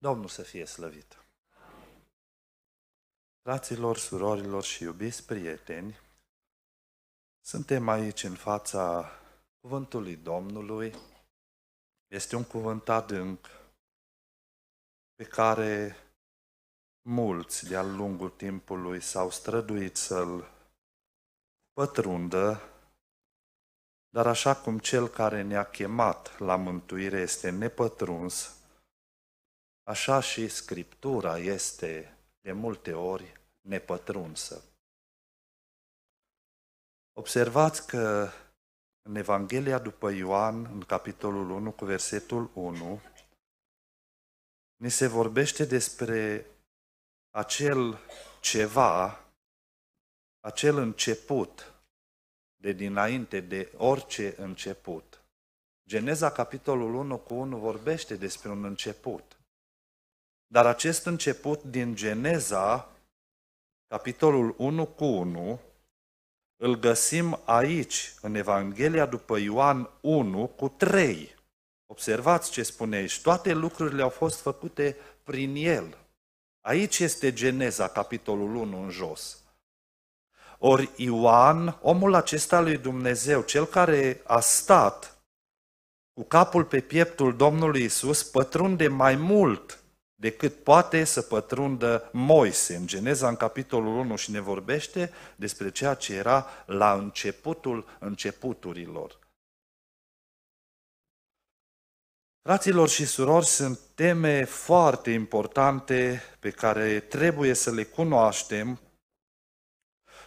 Domnul să fie slăvit! Fraților, surorilor și iubiți prieteni, suntem aici în fața cuvântului Domnului. Este un cuvânt adânc pe care mulți de-a lungul timpului s-au străduit să-l pătrundă, dar așa cum cel care ne-a chemat la mântuire este nepătruns, Așa și Scriptura este de multe ori nepătrunsă. Observați că în Evanghelia după Ioan, în capitolul 1 cu versetul 1, ni se vorbește despre acel ceva, acel început de dinainte, de orice început. Geneza capitolul 1 cu 1 vorbește despre un început. Dar acest început din Geneza, capitolul 1 cu 1, îl găsim aici, în Evanghelia după Ioan 1 cu 3. Observați ce spune aici. Toate lucrurile au fost făcute prin el. Aici este Geneza, capitolul 1 în jos. Ori Ioan, omul acesta lui Dumnezeu, cel care a stat cu capul pe pieptul Domnului Isus, pătrunde mai mult decât poate să pătrundă Moise. În Geneza, în capitolul 1, și ne vorbește despre ceea ce era la începutul începuturilor. Fraților și surori, sunt teme foarte importante pe care trebuie să le cunoaștem.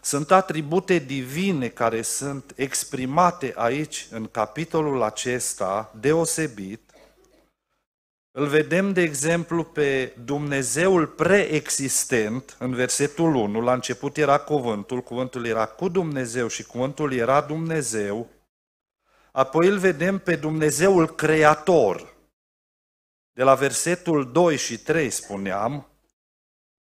Sunt atribute divine care sunt exprimate aici, în capitolul acesta, deosebit, îl vedem, de exemplu, pe Dumnezeul preexistent în versetul 1. La început era cuvântul, cuvântul era cu Dumnezeu și cuvântul era Dumnezeu. Apoi îl vedem pe Dumnezeul creator. De la versetul 2 și 3 spuneam,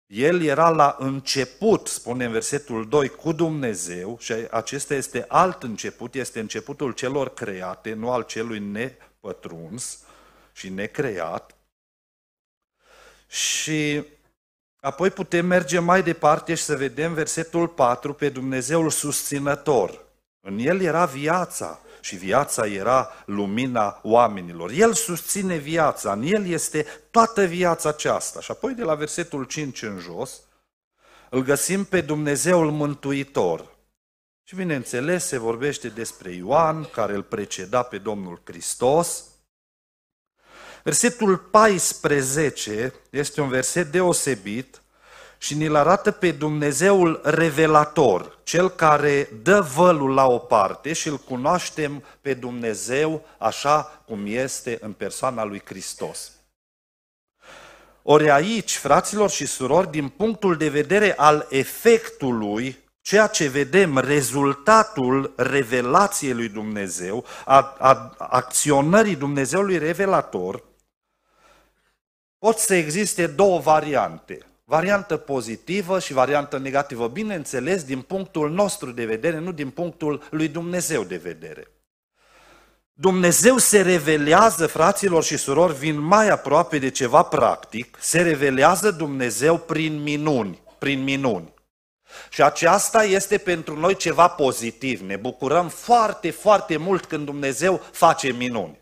el era la început, spune în versetul 2, cu Dumnezeu și acesta este alt început, este începutul celor create, nu al celui nepătruns și necreat. Și apoi putem merge mai departe și să vedem versetul 4 pe Dumnezeul susținător. În el era viața și viața era lumina oamenilor. El susține viața, în el este toată viața aceasta. Și apoi de la versetul 5 în jos, îl găsim pe Dumnezeul Mântuitor. Și bineînțeles se vorbește despre Ioan, care îl preceda pe Domnul Hristos, Versetul 14 este un verset deosebit și ne-l arată pe Dumnezeul revelator, cel care dă vălul la o parte și îl cunoaștem pe Dumnezeu așa cum este în persoana lui Hristos. Ori aici, fraților și surori, din punctul de vedere al efectului, ceea ce vedem, rezultatul revelației lui Dumnezeu, a, a acționării Dumnezeului revelator, pot să existe două variante. Variantă pozitivă și variantă negativă, bineînțeles, din punctul nostru de vedere, nu din punctul lui Dumnezeu de vedere. Dumnezeu se revelează, fraților și surori, vin mai aproape de ceva practic, se revelează Dumnezeu prin minuni, prin minuni. Și aceasta este pentru noi ceva pozitiv. Ne bucurăm foarte, foarte mult când Dumnezeu face minuni.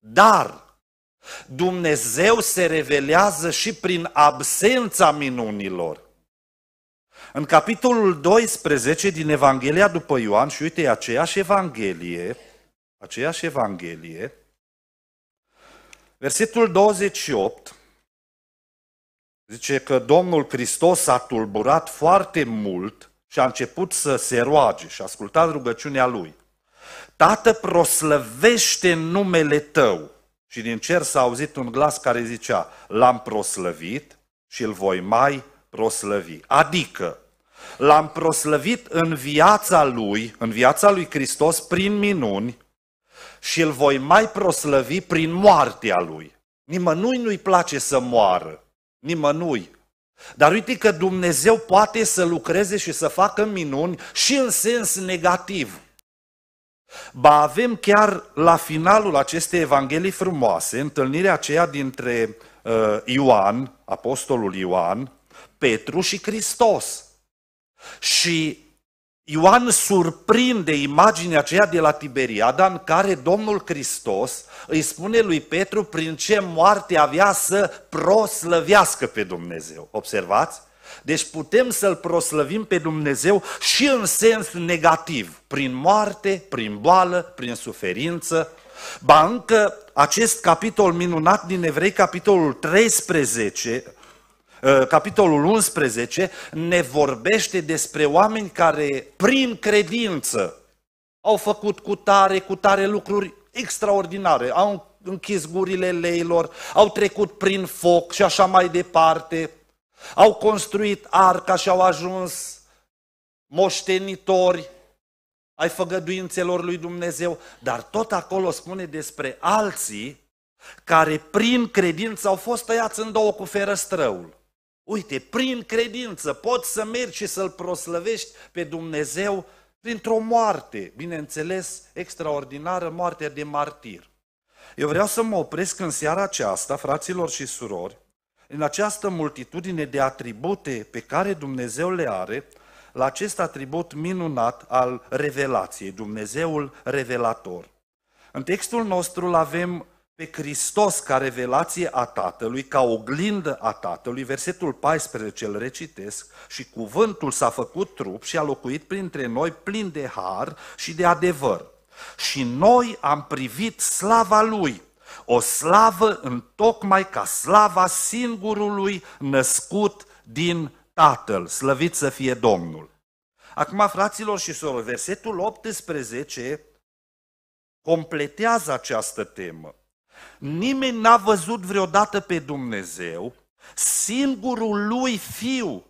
Dar Dumnezeu se revelează și prin absența minunilor. În capitolul 12 din Evanghelia după Ioan, și uite, aceeași Evanghelie, aceeași Evanghelie, versetul 28, zice că Domnul Hristos a tulburat foarte mult și a început să se roage și a ascultat rugăciunea lui. Tată, proslăvește numele tău. Și din cer s-a auzit un glas care zicea, l-am proslăvit și îl voi mai proslăvi. Adică, l-am proslăvit în viața lui, în viața lui Hristos, prin minuni și îl voi mai proslăvi prin moartea lui. Nimănui nu-i place să moară, nimănui. Dar uite că Dumnezeu poate să lucreze și să facă minuni și în sens negativ. Ba avem chiar la finalul acestei evanghelii frumoase, întâlnirea aceea dintre uh, Ioan, apostolul Ioan, Petru și Hristos. Și Ioan surprinde imaginea aceea de la Tiberiada în care Domnul Hristos îi spune lui Petru prin ce moarte avea să proslăvească pe Dumnezeu. Observați? Deci putem să-L proslăvim pe Dumnezeu și în sens negativ, prin moarte, prin boală, prin suferință. Ba încă acest capitol minunat din Evrei, capitolul 13, ă, capitolul 11, ne vorbește despre oameni care, prin credință, au făcut cu tare, cu tare lucruri extraordinare, au închis gurile leilor, au trecut prin foc și așa mai departe, au construit arca și au ajuns moștenitori ai făgăduințelor lui Dumnezeu, dar tot acolo spune despre alții care prin credință au fost tăiați în două cu ferăstrăul. Uite, prin credință poți să mergi și să-L proslăvești pe Dumnezeu printr-o moarte, bineînțeles, extraordinară, moarte de martir. Eu vreau să mă opresc în seara aceasta, fraților și surori, în această multitudine de atribute pe care Dumnezeu le are, la acest atribut minunat al revelației, Dumnezeul revelator. În textul nostru îl avem pe Hristos ca revelație a Tatălui, ca oglindă a Tatălui, versetul 14 îl recitesc, și cuvântul s-a făcut trup și a locuit printre noi plin de har și de adevăr. Și noi am privit slava Lui, o slavă în tocmai ca slava singurului născut din Tatăl, slăvit să fie Domnul. Acum, fraților și soror, versetul 18 completează această temă. Nimeni n-a văzut vreodată pe Dumnezeu, singurul lui Fiu,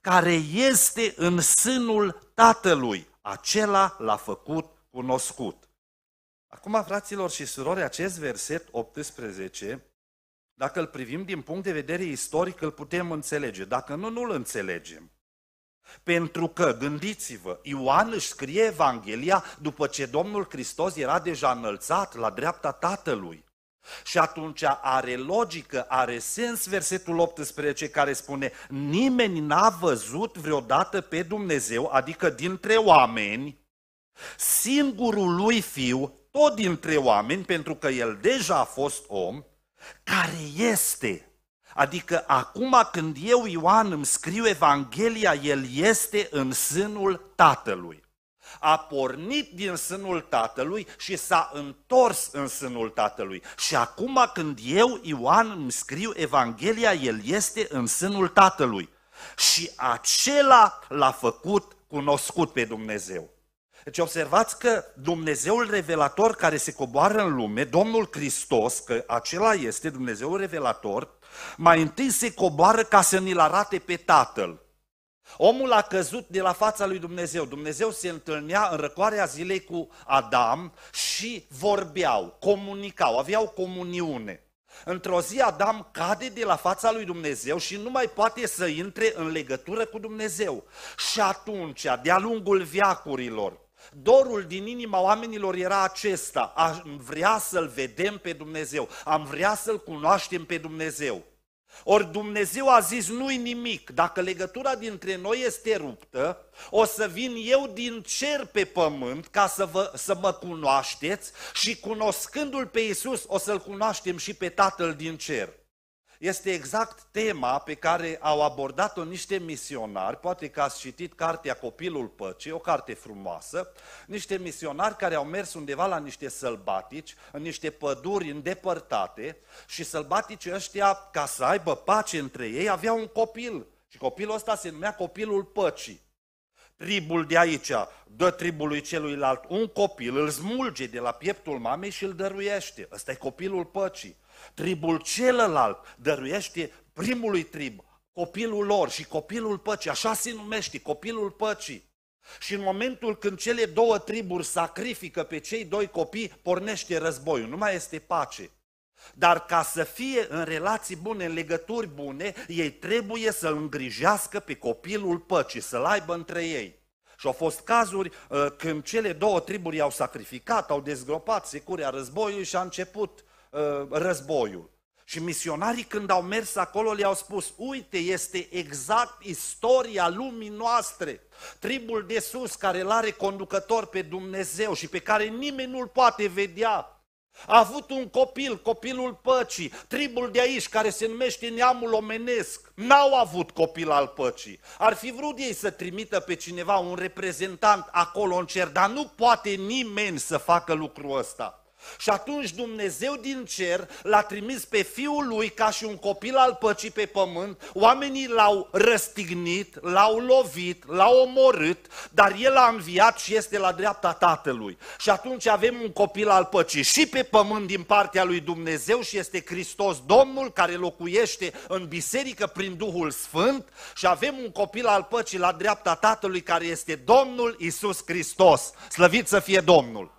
care este în sânul Tatălui, acela l-a făcut cunoscut. Acum, fraților și surori, acest verset 18, dacă îl privim din punct de vedere istoric, îl putem înțelege. Dacă nu, nu îl înțelegem. Pentru că, gândiți-vă, Ioan își scrie Evanghelia după ce Domnul Hristos era deja înălțat la dreapta Tatălui. Și atunci are logică, are sens versetul 18 care spune Nimeni n-a văzut vreodată pe Dumnezeu, adică dintre oameni, singurul lui fiu, tot dintre oameni, pentru că el deja a fost om, care este. Adică acum când eu, Ioan, îmi scriu Evanghelia, el este în sânul Tatălui. A pornit din sânul Tatălui și s-a întors în sânul Tatălui. Și acum când eu, Ioan, îmi scriu Evanghelia, el este în sânul Tatălui. Și acela l-a făcut cunoscut pe Dumnezeu. Deci observați că Dumnezeul revelator care se coboară în lume, Domnul Hristos, că acela este Dumnezeul revelator, mai întâi se coboară ca să ni-l arate pe Tatăl. Omul a căzut de la fața lui Dumnezeu. Dumnezeu se întâlnea în răcoarea zilei cu Adam și vorbeau, comunicau, aveau comuniune. Într-o zi Adam cade de la fața lui Dumnezeu și nu mai poate să intre în legătură cu Dumnezeu. Și atunci, de-a lungul viacurilor, dorul din inima oamenilor era acesta, am vrea să-L vedem pe Dumnezeu, am vrea să-L cunoaștem pe Dumnezeu. Ori Dumnezeu a zis, nu-i nimic, dacă legătura dintre noi este ruptă, o să vin eu din cer pe pământ ca să, vă, să mă cunoașteți și cunoscându-L pe Iisus o să-L cunoaștem și pe Tatăl din cer este exact tema pe care au abordat-o niște misionari, poate că ați citit cartea Copilul Păcii, o carte frumoasă, niște misionari care au mers undeva la niște sălbatici, în niște păduri îndepărtate și sălbaticii ăștia, ca să aibă pace între ei, aveau un copil. Și copilul ăsta se numea Copilul Păcii tribul de aici dă tribului celuilalt un copil, îl smulge de la pieptul mamei și îl dăruiește. Ăsta e copilul păcii tribul celălalt dăruiește primului trib, copilul lor și copilul păcii, așa se numește, copilul păcii. Și în momentul când cele două triburi sacrifică pe cei doi copii, pornește războiul, nu mai este pace. Dar ca să fie în relații bune, în legături bune, ei trebuie să îngrijească pe copilul păcii, să-l aibă între ei. Și au fost cazuri uh, când cele două triburi au sacrificat, au dezgropat securea războiului și a început Uh, războiul. Și misionarii când au mers acolo le-au spus, uite, este exact istoria lumii noastre. Tribul de sus care îl are conducător pe Dumnezeu și pe care nimeni nu-l poate vedea, a avut un copil, copilul păcii, tribul de aici care se numește neamul omenesc. N-au avut copil al păcii. Ar fi vrut ei să trimită pe cineva, un reprezentant acolo în cer, dar nu poate nimeni să facă lucrul ăsta. Și atunci Dumnezeu din cer l-a trimis pe fiul lui ca și un copil al păcii pe pământ, oamenii l-au răstignit, l-au lovit, l-au omorât, dar el a înviat și este la dreapta tatălui. Și atunci avem un copil al păcii și pe pământ din partea lui Dumnezeu și este Hristos Domnul care locuiește în biserică prin Duhul Sfânt și avem un copil al păcii la dreapta tatălui care este Domnul Isus Hristos. Slăvit să fie Domnul!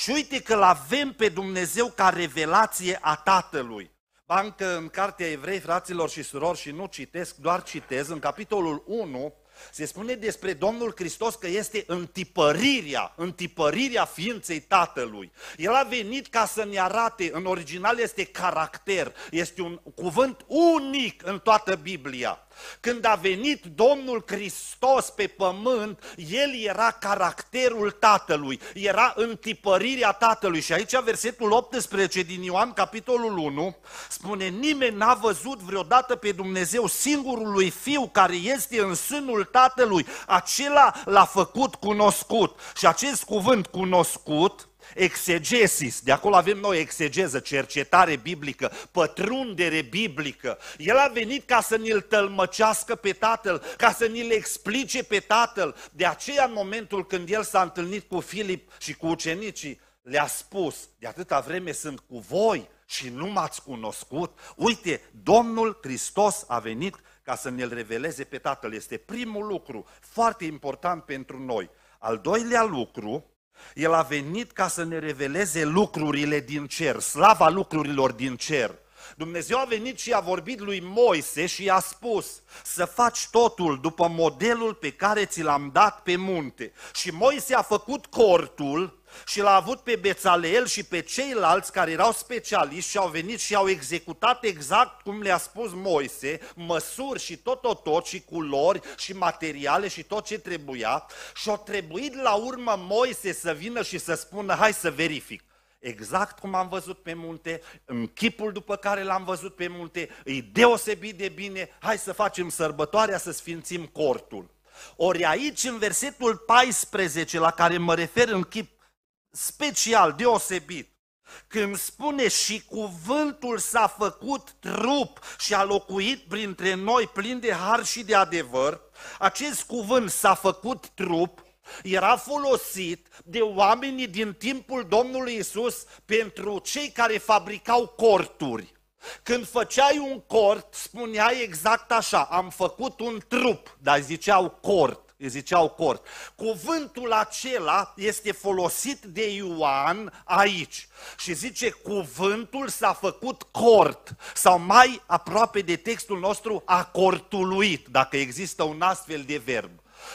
Și uite că l-avem pe Dumnezeu ca revelație a Tatălui. Bancă în Cartea Evrei, fraților și surori, și nu citesc, doar citez, în capitolul 1, se spune despre Domnul Hristos că este întipărirea, întipărirea ființei Tatălui. El a venit ca să ne arate, în original este caracter, este un cuvânt unic în toată Biblia. Când a venit Domnul Hristos pe pământ, El era caracterul Tatălui, era întipărirea Tatălui. Și aici versetul 18 din Ioan, capitolul 1, spune, nimeni n-a văzut vreodată pe Dumnezeu singurului Fiu care este în sânul Tatălui, acela l-a făcut cunoscut. Și acest cuvânt cunoscut, exegesis, de acolo avem noi exegeză, cercetare biblică, pătrundere biblică. El a venit ca să ne-l tălmăcească pe Tatăl, ca să ne-l explice pe Tatăl. De aceea în momentul când el s-a întâlnit cu Filip și cu ucenicii, le-a spus, de atâta vreme sunt cu voi și nu m-ați cunoscut, uite, Domnul Hristos a venit ca să ne-l reveleze pe Tatăl. Este primul lucru foarte important pentru noi. Al doilea lucru el a venit ca să ne reveleze lucrurile din cer, slava lucrurilor din cer. Dumnezeu a venit și a vorbit lui Moise și i-a spus să faci totul după modelul pe care ți l-am dat pe munte. Și Moise a făcut cortul, și l-a avut pe Bețaleel și pe ceilalți care erau specialiști și au venit și au executat exact cum le-a spus Moise, măsuri și tot, tot, tot, și culori și materiale și tot ce trebuia și au trebuit la urmă Moise să vină și să spună, hai să verific exact cum am văzut pe munte, în chipul după care l-am văzut pe munte, îi deosebit de bine, hai să facem sărbătoarea, să sfințim cortul. Ori aici, în versetul 14, la care mă refer în chip special, deosebit. Când spune și cuvântul s-a făcut trup și a locuit printre noi plin de har și de adevăr, acest cuvânt s-a făcut trup, era folosit de oamenii din timpul Domnului Isus pentru cei care fabricau corturi. Când făceai un cort, spuneai exact așa, am făcut un trup, dar ziceau cort îi ziceau cort. Cuvântul acela este folosit de Ioan aici și zice cuvântul s-a făcut cort sau mai aproape de textul nostru a cortuluit, dacă există un astfel de verb.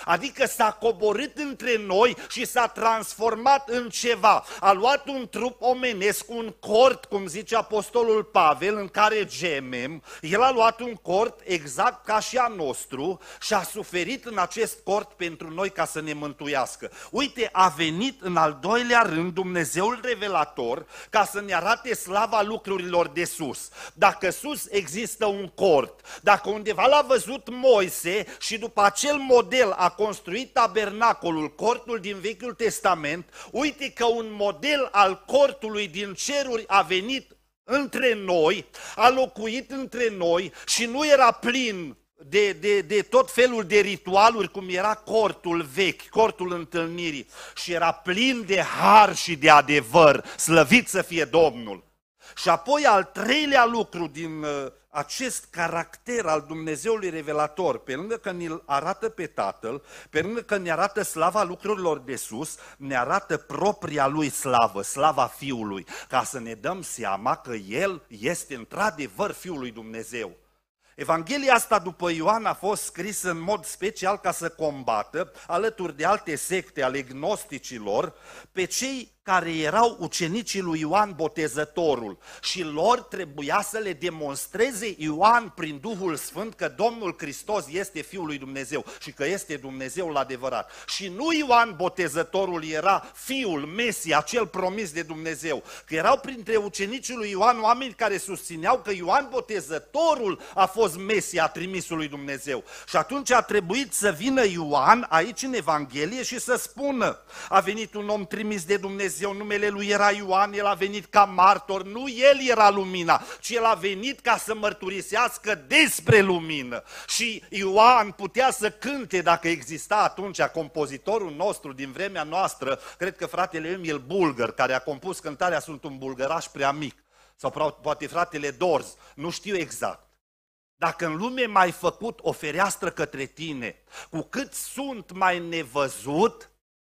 Adică s-a coborât între noi și s-a transformat în ceva. A luat un trup omenesc, un cort, cum zice Apostolul Pavel, în care gemem. El a luat un cort exact ca și a nostru și a suferit în acest cort pentru noi ca să ne mântuiască. Uite, a venit în al doilea rând Dumnezeul Revelator ca să ne arate slava lucrurilor de sus. Dacă sus există un cort, dacă undeva l-a văzut Moise și după acel model a a construit tabernacolul, cortul din Vechiul Testament, uite că un model al cortului din ceruri a venit între noi, a locuit între noi și nu era plin de, de, de tot felul de ritualuri, cum era cortul vechi, cortul întâlnirii. Și era plin de har și de adevăr, slăvit să fie Domnul. Și apoi al treilea lucru din uh, acest caracter al Dumnezeului revelator, pe lângă că ne-l arată pe Tatăl, pe lângă că ne arată slava lucrurilor de sus, ne arată propria lui slavă, slava Fiului, ca să ne dăm seama că El este într-adevăr Fiul lui Dumnezeu. Evanghelia asta după Ioan a fost scrisă în mod special ca să combată, alături de alte secte ale gnosticilor, pe cei care erau ucenicii lui Ioan Botezătorul și lor trebuia să le demonstreze Ioan prin Duhul Sfânt că Domnul Hristos este Fiul lui Dumnezeu și că este Dumnezeul adevărat. Și nu Ioan Botezătorul era Fiul, Mesia, cel promis de Dumnezeu, că erau printre ucenicii lui Ioan oameni care susțineau că Ioan Botezătorul a fost Mesia trimisul lui Dumnezeu. Și atunci a trebuit să vină Ioan aici în Evanghelie și să spună, a venit un om trimis de Dumnezeu Dumnezeu, numele lui era Ioan, el a venit ca martor, nu el era lumina, ci el a venit ca să mărturisească despre lumină. Și Ioan putea să cânte, dacă exista atunci, compozitorul nostru din vremea noastră, cred că fratele Emil Bulgăr, care a compus cântarea Sunt un bulgăraș prea mic, sau poate fratele Dorz, nu știu exact. Dacă în lume mai făcut o fereastră către tine, cu cât sunt mai nevăzut,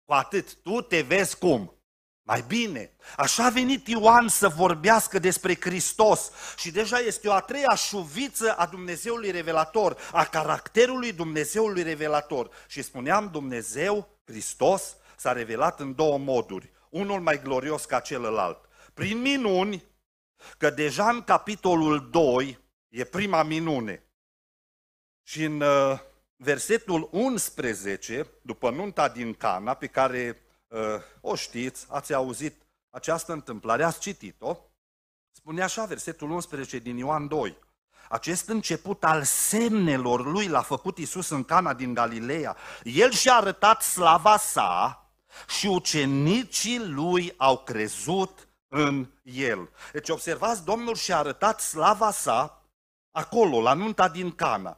cu atât tu te vezi cum? Mai bine, așa a venit Ioan să vorbească despre Hristos și deja este o a treia șuviță a Dumnezeului Revelator, a caracterului Dumnezeului Revelator. Și spuneam, Dumnezeu, Hristos, s-a revelat în două moduri, unul mai glorios ca celălalt. Prin minuni, că deja în capitolul 2 e prima minune. Și în uh, versetul 11, după nunta din Cana, pe care Uh, o știți, ați auzit această întâmplare, ați citit-o, spune așa versetul 11 din Ioan 2. Acest început al semnelor lui l-a făcut Isus în Cana din Galileea. El și-a arătat slava sa și ucenicii lui au crezut în el. Deci observați, Domnul și-a arătat slava sa acolo, la nunta din Cana.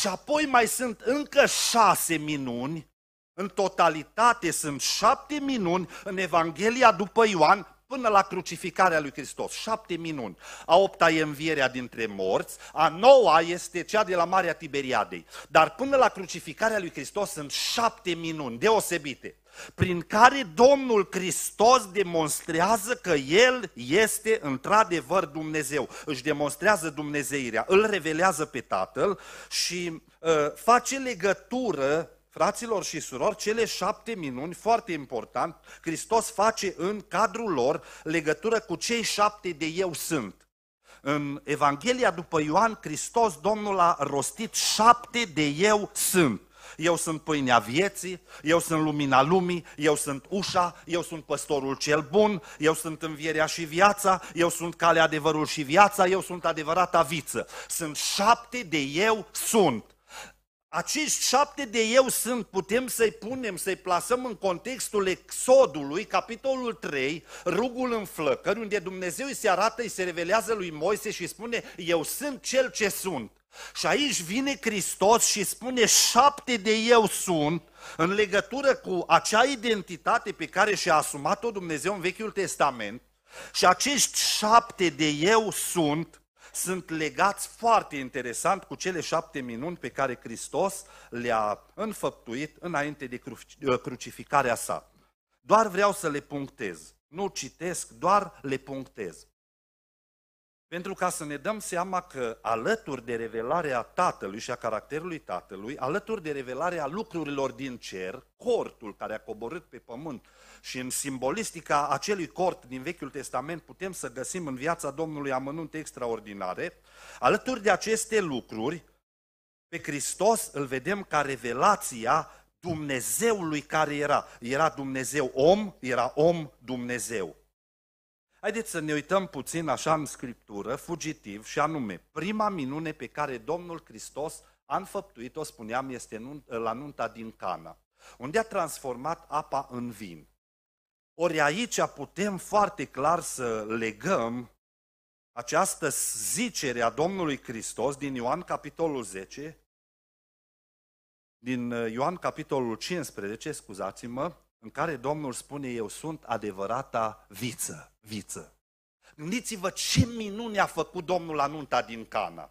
Și apoi mai sunt încă șase minuni în totalitate sunt șapte minuni în Evanghelia după Ioan până la crucificarea lui Hristos. Șapte minuni. A opta e învierea dintre morți, a noua este cea de la Marea Tiberiadei. Dar până la crucificarea lui Hristos sunt șapte minuni deosebite, prin care Domnul Hristos demonstrează că El este într-adevăr Dumnezeu. Își demonstrează Dumnezeirea, îl revelează pe Tatăl și uh, face legătură Fraților și surori, cele șapte minuni, foarte important, Hristos face în cadrul lor legătură cu cei șapte de eu sunt. În Evanghelia după Ioan, Hristos, Domnul a rostit șapte de eu sunt. Eu sunt pâinea vieții, eu sunt lumina lumii, eu sunt ușa, eu sunt păstorul cel bun, eu sunt învierea și viața, eu sunt calea adevărul și viața, eu sunt adevărata viță. Sunt șapte de eu sunt. Acești șapte de eu sunt, putem să-i punem, să-i plasăm în contextul Exodului, capitolul 3, rugul în flăcări, unde Dumnezeu îi se arată, îi se revelează lui Moise și spune, eu sunt cel ce sunt. Și aici vine Hristos și spune, șapte de eu sunt, în legătură cu acea identitate pe care și-a asumat-o Dumnezeu în Vechiul Testament, și acești șapte de eu sunt, sunt legați foarte interesant cu cele șapte minuni pe care Hristos le-a înfăptuit înainte de uh, crucificarea sa. Doar vreau să le punctez. Nu citesc, doar le punctez. Pentru ca să ne dăm seama că alături de revelarea Tatălui și a caracterului Tatălui, alături de revelarea lucrurilor din cer, cortul care a coborât pe pământ și în simbolistica acelui cort din Vechiul Testament putem să găsim în viața Domnului amănunte extraordinare, alături de aceste lucruri, pe Hristos îl vedem ca revelația Dumnezeului care era. Era Dumnezeu om, era om Dumnezeu. Haideți să ne uităm puțin așa în Scriptură, fugitiv, și anume, prima minune pe care Domnul Hristos a înfăptuit-o, spuneam, este la nunta din Cana, unde a transformat apa în vin. Ori aici putem foarte clar să legăm această zicere a Domnului Hristos din Ioan capitolul 10, din uh, Ioan capitolul 15, scuzați-mă, în care Domnul spune, eu sunt adevărata viță, viță. Gândiți-vă ce minune a făcut Domnul la nunta din Cana.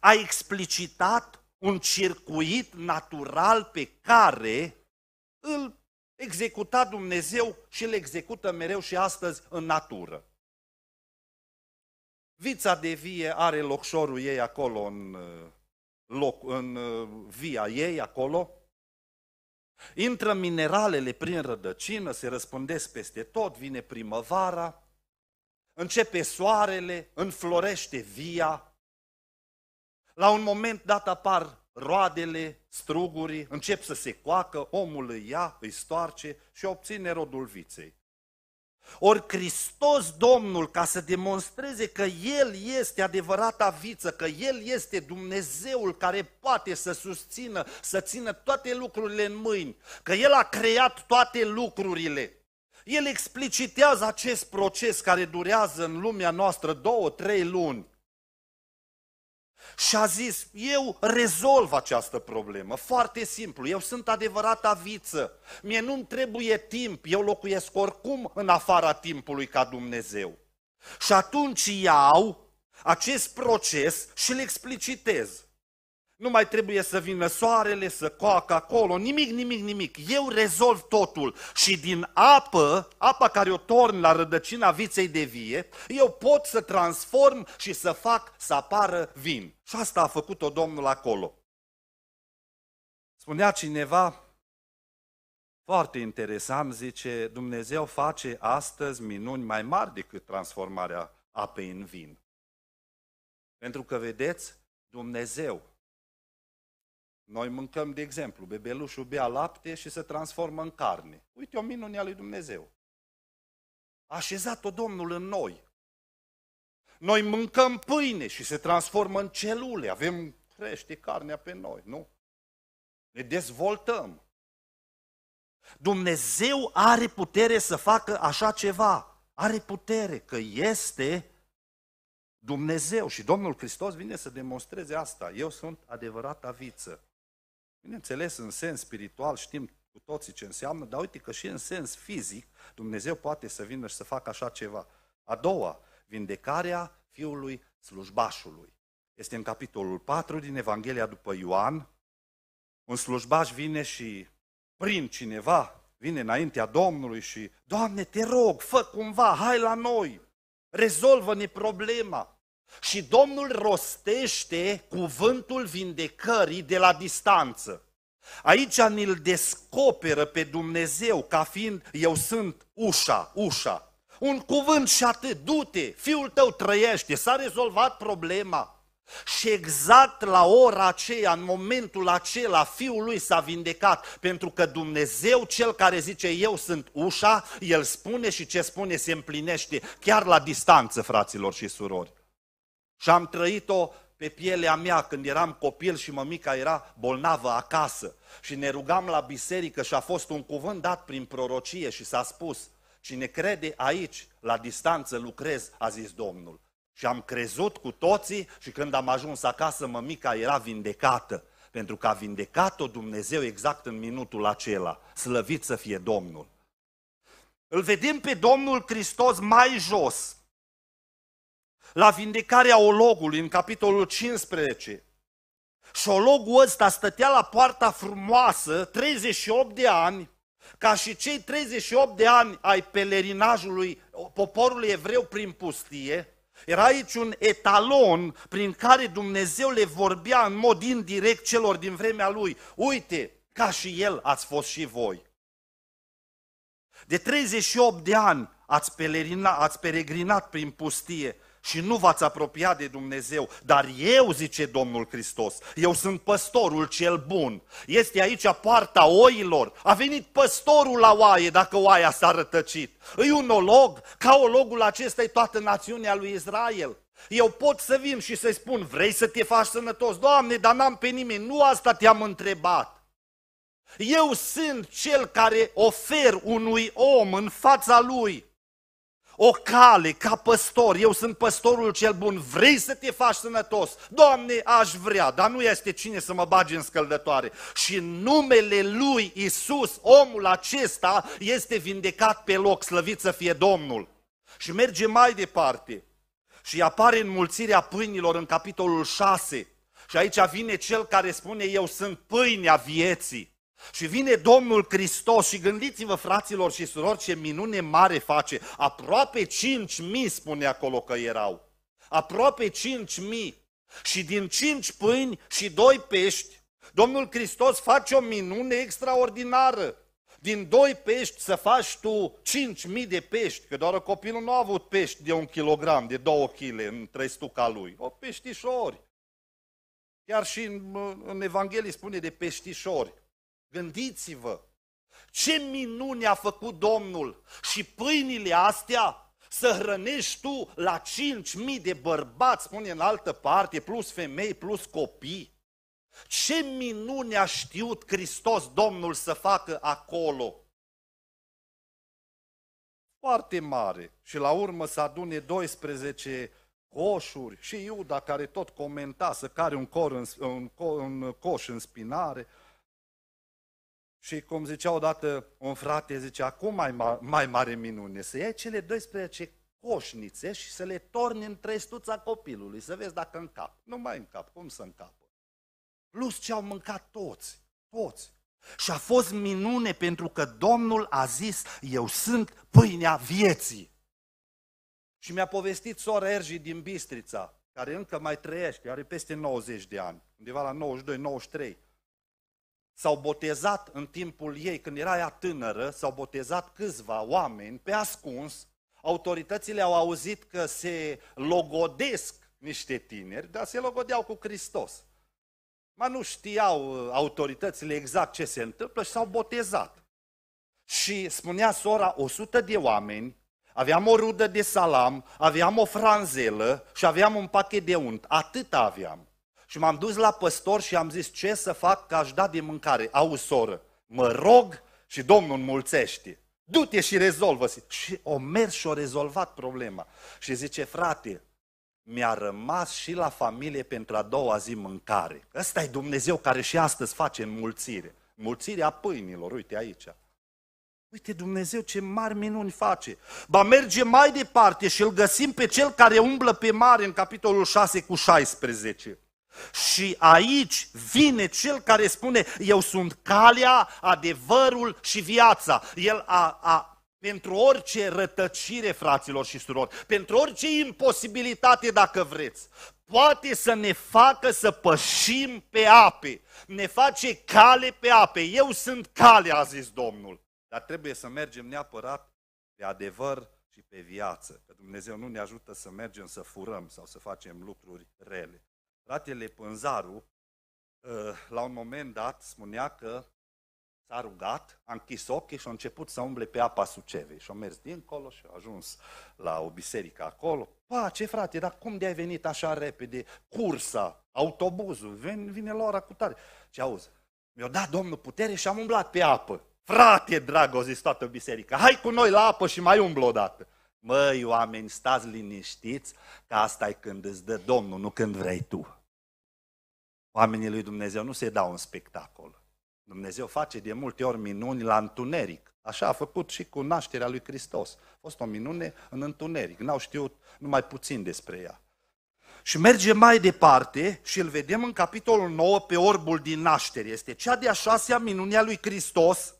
A explicitat un circuit natural pe care îl executa Dumnezeu și îl execută mereu și astăzi în natură. Vița de vie are locșorul ei acolo în, uh, loc, în uh, via ei acolo, Intră mineralele prin rădăcină, se răspândesc peste tot, vine primăvara, începe soarele, înflorește via. La un moment dat apar roadele, strugurii, încep să se coacă, omul îi ia, îi stoarce și obține rodul viței. Ori Hristos Domnul, ca să demonstreze că El este adevărata viță, că El este Dumnezeul care poate să susțină, să țină toate lucrurile în mâini, că El a creat toate lucrurile. El explicitează acest proces care durează în lumea noastră două, trei luni. Și a zis, eu rezolv această problemă, foarte simplu, eu sunt adevărata viță, mie nu-mi trebuie timp, eu locuiesc oricum în afara timpului ca Dumnezeu. Și atunci iau acest proces și îl explicitez. Nu mai trebuie să vină soarele, să coacă acolo, nimic, nimic, nimic. Eu rezolv totul și din apă, apa care o torn la rădăcina viței de vie, eu pot să transform și să fac să apară vin. Și asta a făcut-o Domnul acolo. Spunea cineva, foarte interesant, zice, Dumnezeu face astăzi minuni mai mari decât transformarea apei în vin. Pentru că, vedeți, Dumnezeu noi mâncăm, de exemplu, bebelușul bea lapte și se transformă în carne. Uite o minune a lui Dumnezeu. A așezat-o Domnul în noi. Noi mâncăm pâine și se transformă în celule. Avem, crește carnea pe noi, nu? Ne dezvoltăm. Dumnezeu are putere să facă așa ceva. Are putere că este Dumnezeu și Domnul Hristos vine să demonstreze asta. Eu sunt adevărata viță. Bineînțeles, în sens spiritual știm cu toții ce înseamnă, dar uite că și în sens fizic Dumnezeu poate să vină și să facă așa ceva. A doua, vindecarea fiului slujbașului. Este în capitolul 4 din Evanghelia după Ioan. Un slujbaș vine și prin cineva, vine înaintea Domnului și Doamne, te rog, fă cumva, hai la noi, rezolvă-ne problema. Și Domnul rostește cuvântul vindecării de la distanță. Aici ne-l descoperă pe Dumnezeu ca fiind, eu sunt ușa, ușa. Un cuvânt și atât, du-te, fiul tău trăiește, s-a rezolvat problema. Și exact la ora aceea, în momentul acela, fiul lui s-a vindecat, pentru că Dumnezeu, cel care zice eu sunt ușa, el spune și ce spune se împlinește, chiar la distanță, fraților și surori. Și am trăit-o pe pielea mea când eram copil și mămica era bolnavă acasă și ne rugam la biserică și a fost un cuvânt dat prin prorocie și s-a spus, cine crede aici, la distanță lucrez, a zis Domnul. Și am crezut cu toții și când am ajuns acasă, mămica era vindecată, pentru că a vindecat-o Dumnezeu exact în minutul acela, slăvit să fie Domnul. Îl vedem pe Domnul Hristos mai jos, la vindicarea ologului în capitolul 15. Și ologul ăsta stătea la poarta frumoasă 38 de ani, ca și cei 38 de ani ai pelerinajului poporului evreu prin pustie, era aici un etalon prin care Dumnezeu le vorbea în mod indirect celor din vremea lui. Uite, ca și el ați fost și voi. De 38 de ani ați, pelerina, ați peregrinat prin pustie și nu v-ați apropiat de Dumnezeu, dar eu, zice Domnul Hristos, eu sunt păstorul cel bun. Este aici poarta oilor. A venit păstorul la oaie dacă oaia s-a rătăcit. Îi un olog, ca ologul acesta e toată națiunea lui Israel. Eu pot să vin și să-i spun, vrei să te faci sănătos? Doamne, dar n-am pe nimeni, nu asta te-am întrebat. Eu sunt cel care ofer unui om în fața lui o cale ca păstor, eu sunt păstorul cel bun, vrei să te faci sănătos? Doamne, aș vrea, dar nu este cine să mă bage în scăldătoare. Și numele lui Isus, omul acesta, este vindecat pe loc, slăvit să fie Domnul. Și merge mai departe și apare înmulțirea pâinilor în capitolul 6. Și aici vine cel care spune, eu sunt pâinea vieții. Și vine Domnul Hristos și gândiți-vă, fraților și surori, ce minune mare face. Aproape 5.000 spune acolo că erau. Aproape 5.000. Și din 5 pâini și 2 pești, Domnul Hristos face o minune extraordinară. Din doi pești să faci tu 5.000 de pești, că doar copilul nu a avut pești de un kilogram, de două kg în trestuca lui. O peștișori. Chiar și în, în Evanghelie spune de peștișori. Gândiți-vă ce minuni a făcut Domnul și pâinile astea să hrănești tu la 5.000 de bărbați, spune în altă parte, plus femei, plus copii. Ce minuni a știut Hristos Domnul să facă acolo? Foarte mare. Și la urmă să adune 12 coșuri și Iuda care tot comenta să care un, cor în, un, co, un coș în spinare. Și cum zicea odată un frate, zice, acum mai, mai mare minune, să iei cele 12 coșnițe și să le torni în trestuța copilului, să vezi dacă încap. Nu mai încap, cum să încapă? Plus ce au mâncat toți, toți. Și a fost minune pentru că Domnul a zis, eu sunt pâinea vieții. Și mi-a povestit sora Ergi din Bistrița, care încă mai trăiește, are peste 90 de ani, undeva la 92-93 s-au botezat în timpul ei, când era ea tânără, s-au botezat câțiva oameni pe ascuns, autoritățile au auzit că se logodesc niște tineri, dar se logodeau cu Hristos. Mă nu știau uh, autoritățile exact ce se întâmplă și s-au botezat. Și spunea sora, 100 de oameni, aveam o rudă de salam, aveam o franzelă și aveam un pachet de unt. Atât aveam. Și m-am dus la păstor și am zis, ce să fac ca aș da de mâncare? Au soră, mă rog și Domnul mulțește. Du-te și rezolvă -se. Și o mers și o rezolvat problema. Și zice, frate, mi-a rămas și la familie pentru a doua zi mâncare. Ăsta e Dumnezeu care și astăzi face înmulțire. Mulțirea pâinilor, uite aici. Uite Dumnezeu ce mari minuni face. Ba merge mai departe și îl găsim pe cel care umblă pe mare în capitolul 6 cu 16. Și aici vine cel care spune, eu sunt calea, adevărul și viața. El a, a, pentru orice rătăcire, fraților și surori, pentru orice imposibilitate, dacă vreți, poate să ne facă să pășim pe ape, ne face cale pe ape. Eu sunt cale, a zis Domnul. Dar trebuie să mergem neapărat pe adevăr și pe viață. Că Dumnezeu nu ne ajută să mergem să furăm sau să facem lucruri rele. Fratele Pânzaru, eh, la un moment dat, spunea că s-a rugat, a închis ochii și a început să umble pe apa Sucevei. Și a mers dincolo și a ajuns la o biserică acolo. Pa, ce frate, dar cum de ai venit așa repede? Cursa, autobuzul, vine, vine la ora cu tare. Și auzi, mi-a dat Domnul putere și am umblat pe apă. Frate, drag, a zis toată biserica, hai cu noi la apă și mai umblă odată. Măi, oameni, stați liniștiți, că asta e când îți dă Domnul, nu când vrei tu. Oamenii lui Dumnezeu nu se dau un spectacol. Dumnezeu face de multe ori minuni la întuneric. Așa a făcut și cu nașterea lui Hristos. A fost o minune în întuneric. N-au știut numai puțin despre ea. Și merge mai departe și îl vedem în capitolul 9 pe orbul din naștere. Este cea de-a șasea minunea lui Hristos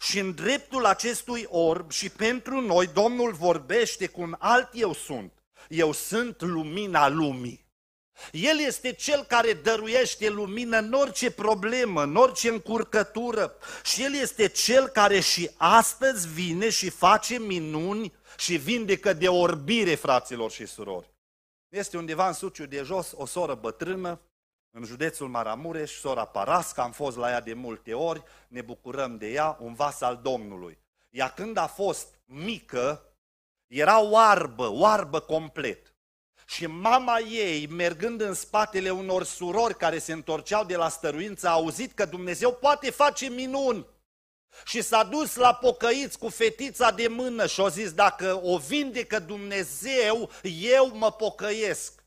și în dreptul acestui orb și pentru noi Domnul vorbește cu un alt eu sunt. Eu sunt lumina lumii. El este cel care dăruiește lumină în orice problemă, în orice încurcătură și El este cel care și astăzi vine și face minuni și vindecă de orbire, fraților și surori. Este undeva în Suciu de jos o soră bătrână în județul Maramureș, sora Parasca, am fost la ea de multe ori, ne bucurăm de ea, un vas al Domnului. Ea când a fost mică, era oarbă, oarbă complet. Și mama ei, mergând în spatele unor surori care se întorceau de la stăruință, a auzit că Dumnezeu poate face minuni. Și s-a dus la pocăiți cu fetița de mână și a zis, dacă o vindecă Dumnezeu, eu mă pocăiesc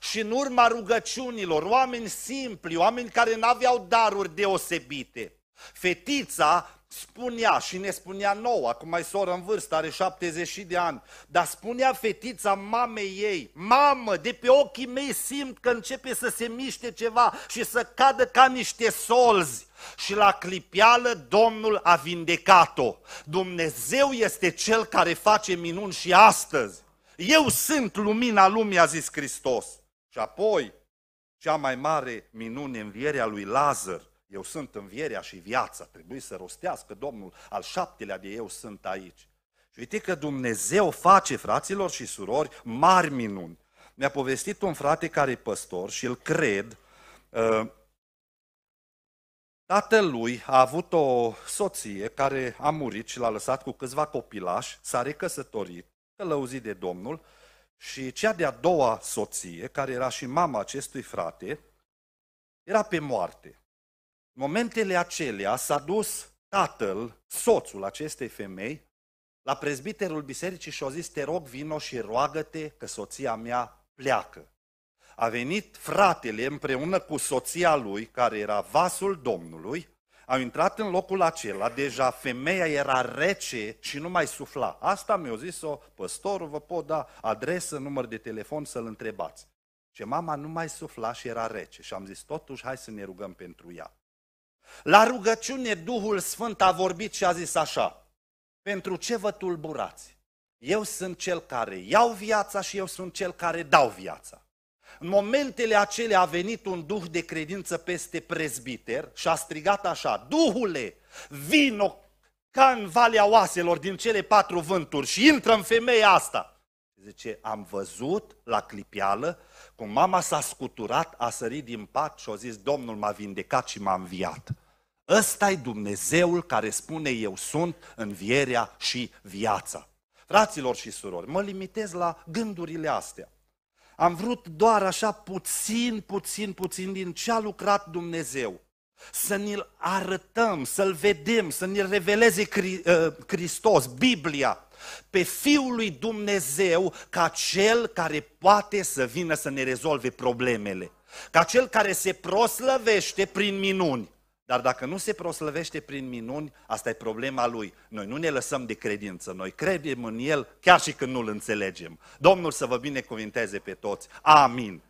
și în urma rugăciunilor, oameni simpli, oameni care nu aveau daruri deosebite. Fetița spunea și ne spunea nouă, acum mai soră în vârstă, are 70 de ani, dar spunea fetița mamei ei, mamă, de pe ochii mei simt că începe să se miște ceva și să cadă ca niște solzi. Și la clipeală Domnul a vindecat-o. Dumnezeu este Cel care face minuni și astăzi. Eu sunt lumina lumii, a zis Hristos. Și apoi, cea mai mare minune, învierea lui Lazar. Eu sunt învierea și viața. Trebuie să rostească Domnul al șaptelea de eu sunt aici. Și uite că Dumnezeu face, fraților și surori, mari minuni. Mi-a povestit un frate care e păstor și îl cred. Uh, tatălui a avut o soție care a murit și l-a lăsat cu câțiva copilași, s-a recăsătorit, călăuzit de Domnul și cea de-a doua soție, care era și mama acestui frate, era pe moarte. În momentele acelea s-a dus tatăl, soțul acestei femei, la prezbiterul bisericii și a zis, te rog, vino și roagă-te că soția mea pleacă. A venit fratele împreună cu soția lui, care era vasul Domnului, au intrat în locul acela, deja femeia era rece și nu mai sufla. Asta mi-a zis-o, păstorul, vă pot da adresă, număr de telefon să-l întrebați. Și mama nu mai sufla și era rece. Și am zis, totuși, hai să ne rugăm pentru ea. La rugăciune, Duhul Sfânt a vorbit și a zis așa, pentru ce vă tulburați? Eu sunt cel care iau viața și eu sunt cel care dau viața. În momentele acelea a venit un duh de credință peste prezbiter și a strigat așa, Duhule, vino ca în Valea Oaselor din cele patru vânturi și intră în femeia asta. Zice, am văzut la clipeală cum mama s-a scuturat, a sărit din pat și a zis, Domnul m-a vindecat și m-a înviat. ăsta e Dumnezeul care spune eu sunt învierea și viața. Fraților și surori, mă limitez la gândurile astea. Am vrut doar așa puțin, puțin, puțin din ce a lucrat Dumnezeu. Să ne-l arătăm, să-l vedem, să ne reveleze uh, Hristos, Biblia, pe Fiul lui Dumnezeu ca Cel care poate să vină să ne rezolve problemele. Ca Cel care se proslăvește prin minuni. Dar dacă nu se proslăvește prin minuni, asta e problema lui. Noi nu ne lăsăm de credință, noi credem în El chiar și când nu-L înțelegem. Domnul să vă binecuvinteze pe toți. Amin.